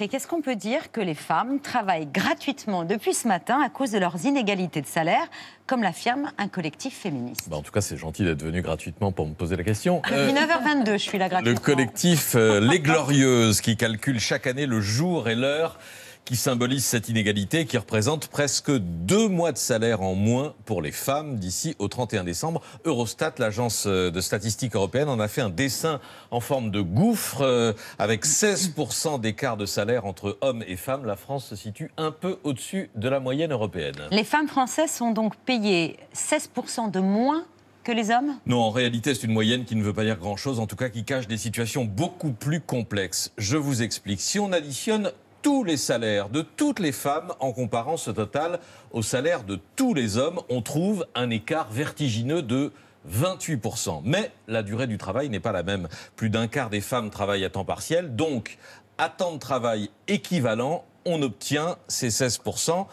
Et quest ce qu'on peut dire que les femmes travaillent gratuitement depuis ce matin à cause de leurs inégalités de salaire, comme l'affirme un collectif féministe bah, En tout cas, c'est gentil d'être venu gratuitement pour me poser la question. Euh, 9h22, je suis là gratuitement. Le collectif euh, Les Glorieuses, qui calcule chaque année le jour et l'heure qui symbolise cette inégalité qui représente presque deux mois de salaire en moins pour les femmes d'ici au 31 décembre. Eurostat, l'agence euh, de statistiques européenne, en a fait un dessin en forme de gouffre euh, avec 16% d'écart de salaire entre hommes et femmes. La France se situe un peu au-dessus de la moyenne européenne. Les femmes françaises sont donc payées 16% de moins que les hommes Non, en réalité, c'est une moyenne qui ne veut pas dire grand-chose, en tout cas qui cache des situations beaucoup plus complexes. Je vous explique. Si on additionne tous les salaires de toutes les femmes en comparant ce total au salaire de tous les hommes. On trouve un écart vertigineux de 28%. Mais la durée du travail n'est pas la même. Plus d'un quart des femmes travaillent à temps partiel, donc à temps de travail équivalent, on obtient ces 16%.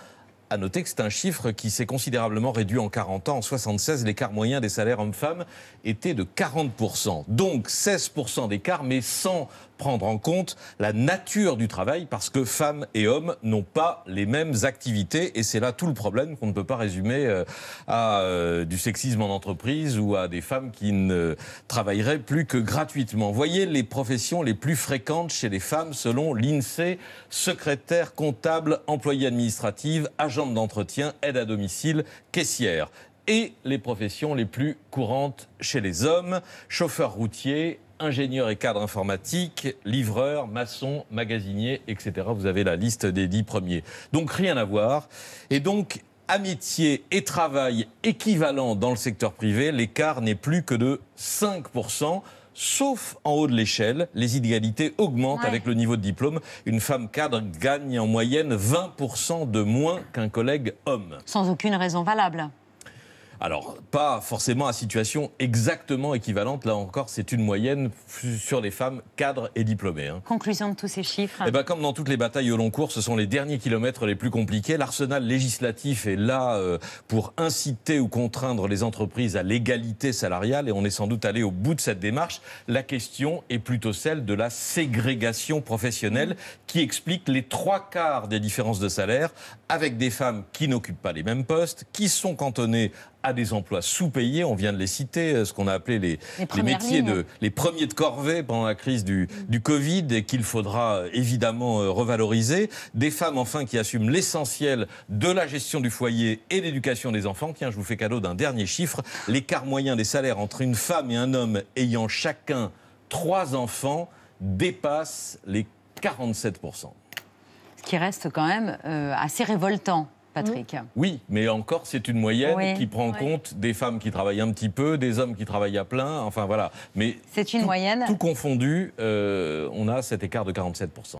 À noter que c'est un chiffre qui s'est considérablement réduit en 40 ans. En 76, l'écart moyen des salaires hommes-femmes était de 40%. Donc 16% d'écart, mais sans prendre en compte la nature du travail, parce que femmes et hommes n'ont pas les mêmes activités. Et c'est là tout le problème qu'on ne peut pas résumer euh, à euh, du sexisme en entreprise ou à des femmes qui ne travailleraient plus que gratuitement. Voyez les professions les plus fréquentes chez les femmes selon l'INSEE, secrétaire, comptable, employé administrative, agent d'entretien, aide à domicile, caissière et les professions les plus courantes chez les hommes, chauffeur routier, ingénieur et cadre informatique, livreur, maçon, magasinier, etc. Vous avez la liste des dix premiers. Donc rien à voir. Et donc amitié et travail équivalent dans le secteur privé, l'écart n'est plus que de 5% sauf en haut de l'échelle. Les inégalités augmentent avec le niveau de diplôme. Une femme cadre gagne en moyenne 20% de moins qu'un collègue homme. Sans aucune raison valable. Alors, pas forcément à situation exactement équivalente. Là encore, c'est une moyenne sur les femmes cadres et diplômées. Hein. Conclusion de tous ces chiffres Eh ben, comme dans toutes les batailles au long cours, ce sont les derniers kilomètres les plus compliqués. L'arsenal législatif est là euh, pour inciter ou contraindre les entreprises à l'égalité salariale et on est sans doute allé au bout de cette démarche. La question est plutôt celle de la ségrégation professionnelle qui explique les trois quarts des différences de salaire avec des femmes qui n'occupent pas les mêmes postes, qui sont cantonnées à des emplois sous-payés. On vient de les citer, euh, ce qu'on a appelé les, métiers, de, les premiers de corvée pendant la crise du, mm. du Covid et qu'il faudra euh, évidemment euh, revaloriser. Des femmes, enfin, qui assument l'essentiel de la gestion du foyer et l'éducation des enfants. Tiens, je vous fais cadeau d'un dernier chiffre. L'écart moyen des salaires entre une femme et un homme ayant chacun trois enfants dépasse les 47%. Ce qui reste quand même assez révoltant Patrick. Oui, mais encore, c'est une moyenne qui prend en compte des femmes qui travaillent un petit peu, des hommes qui travaillent à plein, enfin voilà. Mais c'est une moyenne. Tout confondu, euh, on a cet écart de 47%.